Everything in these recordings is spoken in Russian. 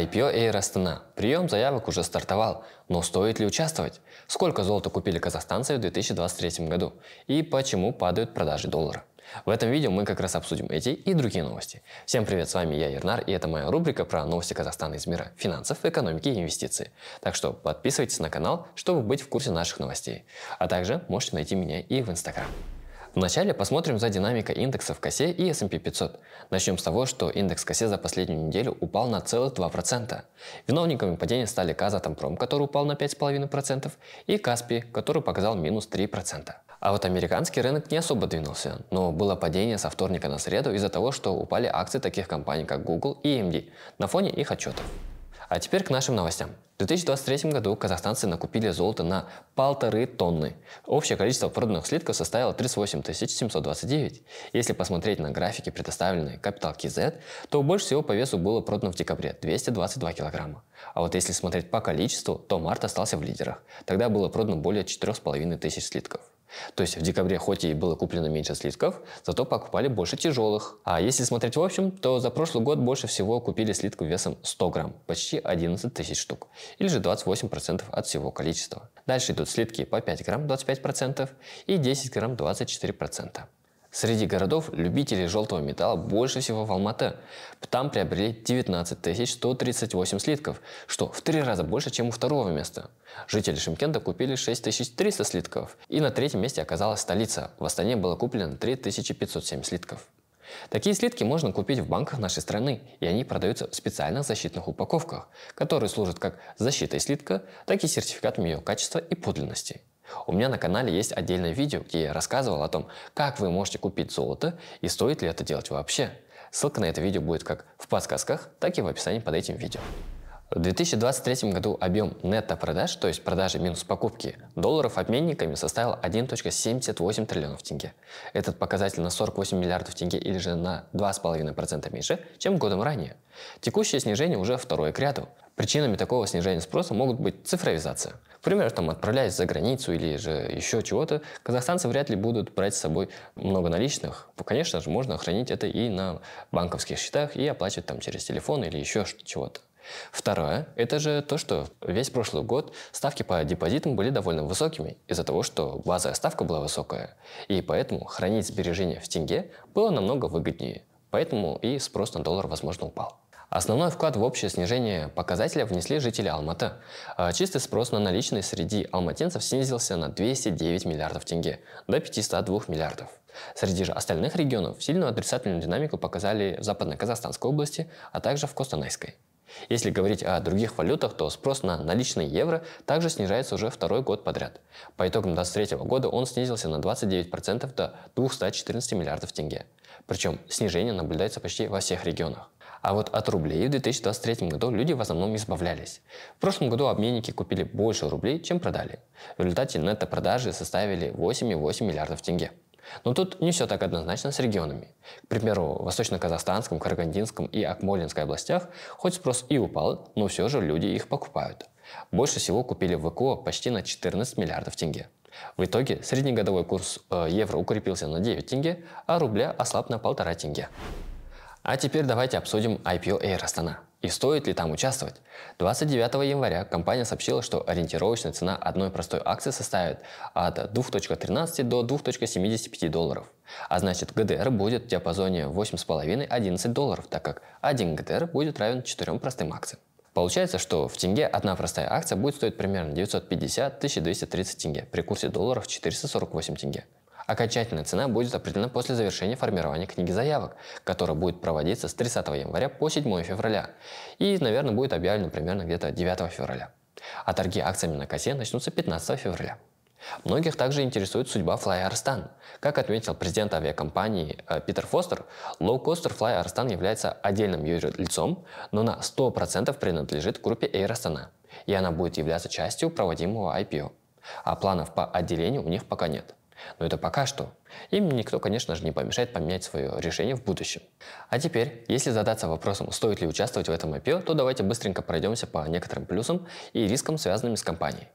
IPO Air Astana. Прием заявок уже стартовал, но стоит ли участвовать? Сколько золота купили казахстанцы в 2023 году? И почему падают продажи доллара? В этом видео мы как раз обсудим эти и другие новости. Всем привет, с вами я, Ернар, и это моя рубрика про новости Казахстана из мира финансов, экономики и инвестиций. Так что подписывайтесь на канал, чтобы быть в курсе наших новостей. А также можете найти меня и в Инстаграм. Вначале посмотрим за динамикой индекса в косе и S&P 500. Начнем с того, что индекс в косе за последнюю неделю упал на целых 2%. Виновниками падения стали Казатомпром, который упал на 5,5%, и Каспи, который показал минус 3%. А вот американский рынок не особо двинулся, но было падение со вторника на среду из-за того, что упали акции таких компаний, как Google и AMD на фоне их отчетов. А теперь к нашим новостям. В 2023 году казахстанцы накупили золото на полторы тонны. Общее количество проданных слитков составило 38 729. Если посмотреть на графики, предоставленные Capital KZ, то больше всего по весу было продано в декабре – 222 килограмма. А вот если смотреть по количеству, то март остался в лидерах. Тогда было продано более 4,5 тысяч слитков. То есть в декабре хоть и было куплено меньше слитков, зато покупали больше тяжелых. А если смотреть в общем, то за прошлый год больше всего купили слитку весом 100 грамм, почти 11 тысяч штук, или же 28% от всего количества. Дальше идут слитки по 5 грамм 25% и 10 грамм 24%. Среди городов любителей желтого металла больше всего в Алматы. Там приобрели 19 138 слитков, что в три раза больше, чем у второго места. Жители Шимкента купили 6300 слитков, и на третьем месте оказалась столица. В Астане было куплено 3507 слитков. Такие слитки можно купить в банках нашей страны, и они продаются в специальных защитных упаковках, которые служат как защитой слитка, так и сертификатом ее качества и подлинности. У меня на канале есть отдельное видео, где я рассказывал о том, как вы можете купить золото и стоит ли это делать вообще. Ссылка на это видео будет как в подсказках, так и в описании под этим видео. В 2023 году объем нетто-продаж, то есть продажи минус покупки, долларов обменниками составил 1.78 триллионов тенге. Этот показатель на 48 миллиардов тенге или же на 2,5% меньше, чем годом ранее. Текущее снижение уже второе к ряду. Причинами такого снижения спроса могут быть цифровизация. К примеру, там, отправляясь за границу или же еще чего-то, казахстанцы вряд ли будут брать с собой много наличных. Конечно же, можно хранить это и на банковских счетах, и оплачивать там через телефон или еще чего-то. Второе – это же то, что весь прошлый год ставки по депозитам были довольно высокими из-за того, что базовая ставка была высокая, и поэтому хранить сбережения в тенге было намного выгоднее, поэтому и спрос на доллар, возможно, упал. Основной вклад в общее снижение показателя внесли жители Алматы. А чистый спрос на наличные среди алматинцев снизился на 209 миллиардов тенге до 502 миллиардов. Среди же остальных регионов сильную отрицательную динамику показали в Западно-Казахстанской области, а также в Костанайской. Если говорить о других валютах, то спрос на наличные евро также снижается уже второй год подряд. По итогам 2023 года он снизился на 29% до 214 миллиардов тенге. Причем снижение наблюдается почти во всех регионах. А вот от рублей в 2023 году люди в основном избавлялись. В прошлом году обменники купили больше рублей, чем продали. В результате нетто-продажи составили 8,8 миллиардов тенге. Но тут не все так однозначно с регионами. К примеру, в Восточно-Казахстанском, Карагандинском и Акмолинской областях хоть спрос и упал, но все же люди их покупают. Больше всего купили в ВКО почти на 14 миллиардов тенге. В итоге среднегодовой курс э, евро укрепился на 9 тенге, а рубля ослаб на 1,5 тенге. А теперь давайте обсудим IPO Air Astana. И стоит ли там участвовать? 29 января компания сообщила, что ориентировочная цена одной простой акции составит от 2.13 до 2.75 долларов. А значит ГДР будет в диапазоне 8,5-11 долларов, так как 1 ГДР будет равен 4 простым акциям. Получается, что в тенге одна простая акция будет стоить примерно 950-1230 тенге при курсе долларов 448 тенге. Окончательная цена будет определена после завершения формирования книги заявок, которая будет проводиться с 30 января по 7 февраля и, наверное, будет объявлена примерно где-то 9 февраля. А торги акциями на косе начнутся 15 февраля. Многих также интересует судьба Fly Arstan. Как отметил президент авиакомпании э, Питер Фостер, лоукостер Fly Arstan является отдельным лицом, но на 100% принадлежит группе Air Astana, и она будет являться частью проводимого IPO. А планов по отделению у них пока нет. Но это пока что. Им никто, конечно же, не помешает поменять свое решение в будущем. А теперь, если задаться вопросом, стоит ли участвовать в этом IPO, то давайте быстренько пройдемся по некоторым плюсам и рискам, связанным с компанией.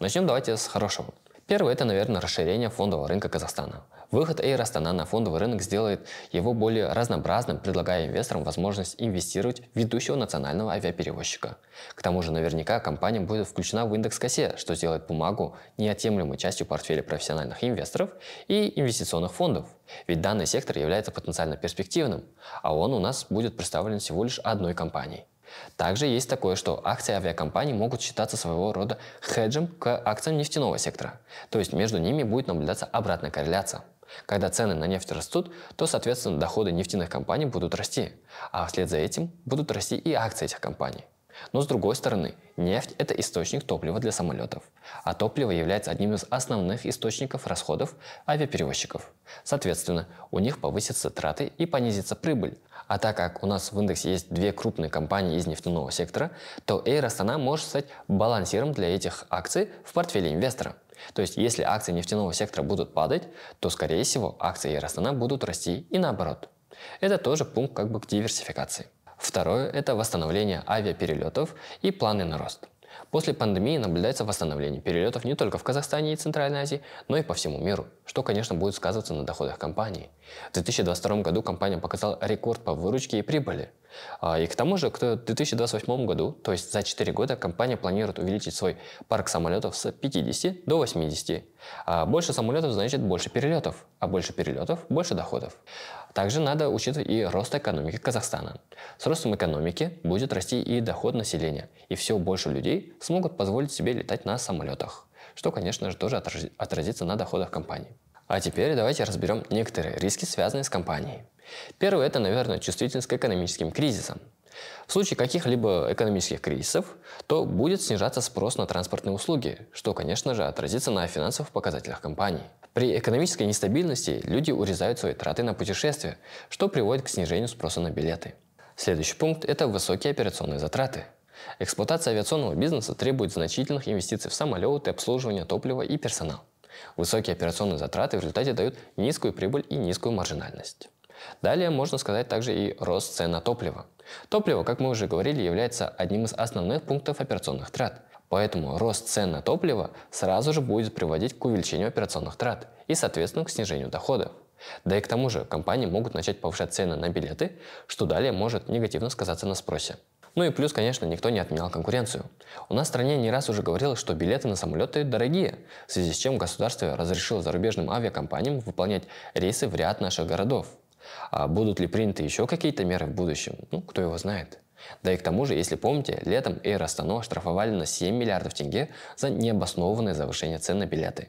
Начнем давайте с хорошего. Первое – это, наверное, расширение фондового рынка Казахстана. Выход Air Astana на фондовый рынок сделает его более разнообразным, предлагая инвесторам возможность инвестировать в ведущего национального авиаперевозчика. К тому же наверняка компания будет включена в индекс КСЕ, что сделает бумагу неотъемлемой частью портфеля профессиональных инвесторов и инвестиционных фондов. Ведь данный сектор является потенциально перспективным, а он у нас будет представлен всего лишь одной компанией. Также есть такое, что акции авиакомпаний могут считаться своего рода хеджем к акциям нефтяного сектора. То есть между ними будет наблюдаться обратная корреляция. Когда цены на нефть растут, то, соответственно, доходы нефтяных компаний будут расти, а вслед за этим будут расти и акции этих компаний. Но с другой стороны, нефть – это источник топлива для самолетов, а топливо является одним из основных источников расходов авиаперевозчиков. Соответственно, у них повысятся траты и понизится прибыль. А так как у нас в индексе есть две крупные компании из нефтяного сектора, то Air Astana может стать балансиром для этих акций в портфеле инвестора. То есть, если акции нефтяного сектора будут падать, то, скорее всего, акции Air Astana будут расти и наоборот. Это тоже пункт как бы к диверсификации. Второе – это восстановление авиаперелетов и планы на рост. После пандемии наблюдается восстановление перелетов не только в Казахстане и Центральной Азии, но и по всему миру, что, конечно, будет сказываться на доходах компании. В 2022 году компания показала рекорд по выручке и прибыли. А, и к тому же, к 2028 году, то есть за 4 года, компания планирует увеличить свой парк самолетов с 50 до 80. А больше самолетов значит больше перелетов, а больше перелетов – больше доходов. Также надо учитывать и рост экономики Казахстана. С ростом экономики будет расти и доход населения, и все больше людей смогут позволить себе летать на самолетах, что, конечно же, тоже отразится на доходах компании. А теперь давайте разберем некоторые риски, связанные с компанией. Первый – это, наверное, чувствительность к экономическим кризисам. В случае каких-либо экономических кризисов, то будет снижаться спрос на транспортные услуги, что, конечно же, отразится на финансовых показателях компании. При экономической нестабильности люди урезают свои траты на путешествия, что приводит к снижению спроса на билеты. Следующий пункт – это высокие операционные затраты. Эксплуатация авиационного бизнеса требует значительных инвестиций в самолеты, обслуживание топливо и персонал. Высокие операционные затраты в результате дают низкую прибыль и низкую маржинальность. Далее можно сказать также и рост цен на топливо. Топливо, как мы уже говорили, является одним из основных пунктов операционных трат. Поэтому рост цен на топливо сразу же будет приводить к увеличению операционных трат и, соответственно, к снижению доходов. Да и к тому же компании могут начать повышать цены на билеты, что далее может негативно сказаться на спросе. Ну и плюс, конечно, никто не отменял конкуренцию. У нас в стране не раз уже говорилось, что билеты на самолеты дорогие, в связи с чем государство разрешило зарубежным авиакомпаниям выполнять рейсы в ряд наших городов. А будут ли приняты еще какие-то меры в будущем? Ну, кто его знает. Да и к тому же, если помните, летом Air Astana штрафовали на 7 миллиардов тенге за необоснованное завышение цен на билеты.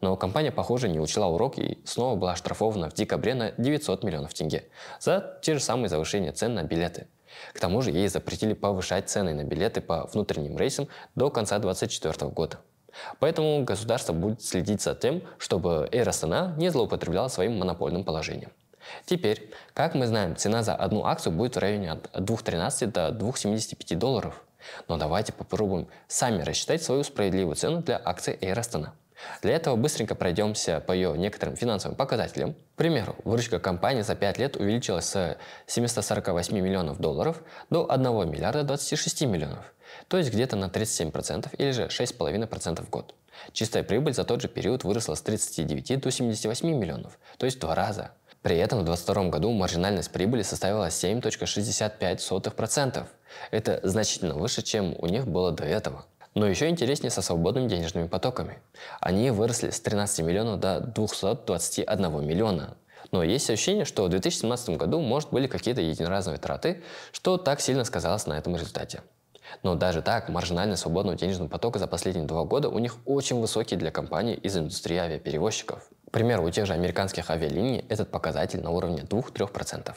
Но компания, похоже, не учла урок и снова была штрафована в декабре на 900 миллионов тенге за те же самые завышения цен на билеты. К тому же ей запретили повышать цены на билеты по внутренним рейсам до конца 2024 года. Поэтому государство будет следить за тем, чтобы Air Astana не злоупотребляла своим монопольным положением. Теперь, как мы знаем, цена за одну акцию будет в районе от 2.13 до 2.75 долларов. Но давайте попробуем сами рассчитать свою справедливую цену для акции Эйростона. Для этого быстренько пройдемся по ее некоторым финансовым показателям. К примеру, выручка компании за 5 лет увеличилась с 748 миллионов долларов до 1 миллиарда 26 миллионов, то есть где-то на 37% или же 6,5% в год. Чистая прибыль за тот же период выросла с 39 до 78 миллионов, то есть в два раза. При этом в 2022 году маржинальность прибыли составила 7.65%. Это значительно выше, чем у них было до этого. Но еще интереснее со свободными денежными потоками. Они выросли с 13 миллионов до 221 миллиона. Но есть ощущение, что в 2017 году, может, были какие-то единоразовые траты, что так сильно сказалось на этом результате. Но даже так, маржинальность свободного денежного потока за последние два года у них очень высокий для компании из индустрии авиаперевозчиков примеру, у тех же американских авиалиний этот показатель на уровне 2-3%.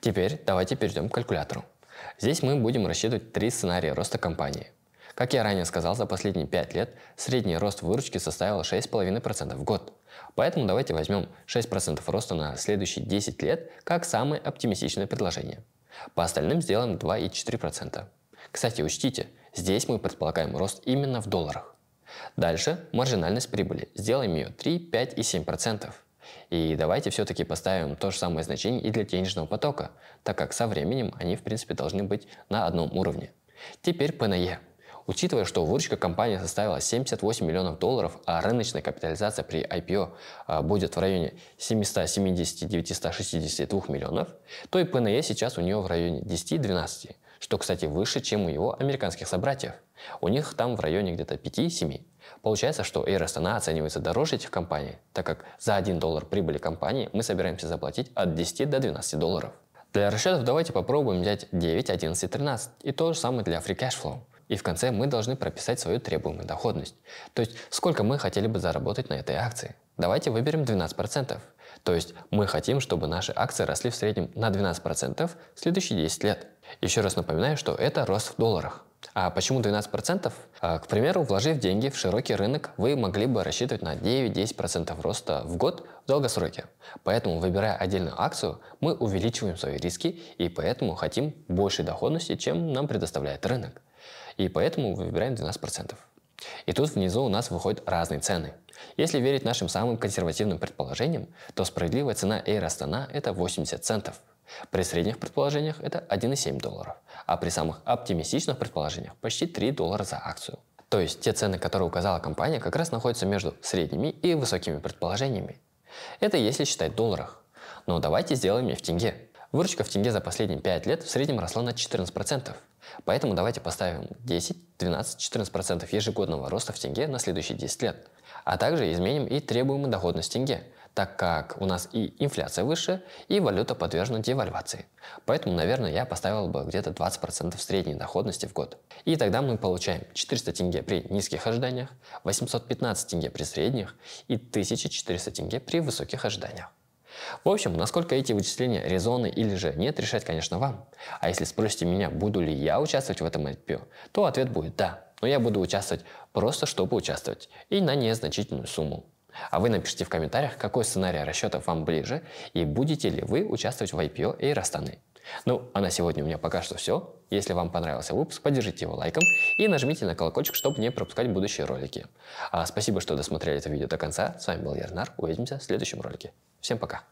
Теперь давайте перейдем к калькулятору. Здесь мы будем рассчитывать три сценария роста компании. Как я ранее сказал, за последние 5 лет средний рост выручки составил 6,5% в год. Поэтому давайте возьмем 6% роста на следующие 10 лет как самое оптимистичное предложение. По остальным сделаем 2,4%. Кстати, учтите, здесь мы предполагаем рост именно в долларах. Дальше маржинальность прибыли. Сделаем ее 3, 5 и 7%. процентов. И давайте все-таки поставим то же самое значение и для денежного потока, так как со временем они в принципе должны быть на одном уровне. Теперь ПНЕ. E. Учитывая, что выручка компании составила 78 миллионов долларов, а рыночная капитализация при IPO а, будет в районе 770-962 миллионов, то и ПНЕ e сейчас у нее в районе 10-12 что, кстати, выше, чем у его американских собратьев. У них там в районе где-то 5-7. Получается, что Air Astana оценивается дороже этих компаний, так как за 1 доллар прибыли компании мы собираемся заплатить от 10 до 12 долларов. Для расчетов давайте попробуем взять 9, 11, 13 и то же самое для Free Cash Flow. И в конце мы должны прописать свою требуемую доходность, то есть сколько мы хотели бы заработать на этой акции. Давайте выберем 12%, то есть мы хотим, чтобы наши акции росли в среднем на 12% в следующие 10 лет. Еще раз напоминаю, что это рост в долларах. А почему 12%? А, к примеру, вложив деньги в широкий рынок, вы могли бы рассчитывать на 9-10% роста в год в долгосроке. Поэтому, выбирая отдельную акцию, мы увеличиваем свои риски и поэтому хотим большей доходности, чем нам предоставляет рынок. И поэтому выбираем 12%. И тут внизу у нас выходят разные цены. Если верить нашим самым консервативным предположениям, то справедливая цена Air Astana это 80 центов – при средних предположениях это 1,7 долларов, а при самых оптимистичных предположениях почти 3 доллара за акцию. То есть те цены, которые указала компания, как раз находятся между средними и высокими предположениями. Это если считать в долларах. Но давайте сделаем и в тенге. Выручка в тенге за последние 5 лет в среднем росла на 14%. Поэтому давайте поставим 10, 12, 14% ежегодного роста в тенге на следующие 10 лет. А также изменим и требуемую доходность тенге – так как у нас и инфляция выше, и валюта подвержена девальвации. Поэтому, наверное, я поставил бы где-то 20% средней доходности в год. И тогда мы получаем 400 тенге при низких ожиданиях, 815 тенге при средних и 1400 тенге при высоких ожиданиях. В общем, насколько эти вычисления резонны или же нет, решать, конечно, вам. А если спросите меня, буду ли я участвовать в этом IPO, то ответ будет «да». Но я буду участвовать просто, чтобы участвовать, и на незначительную сумму. А вы напишите в комментариях, какой сценарий расчетов вам ближе и будете ли вы участвовать в IPO Эйростаны. Ну, а на сегодня у меня пока что все. Если вам понравился выпуск, поддержите его лайком и нажмите на колокольчик, чтобы не пропускать будущие ролики. А спасибо, что досмотрели это видео до конца. С вами был Ярнар. Увидимся в следующем ролике. Всем пока.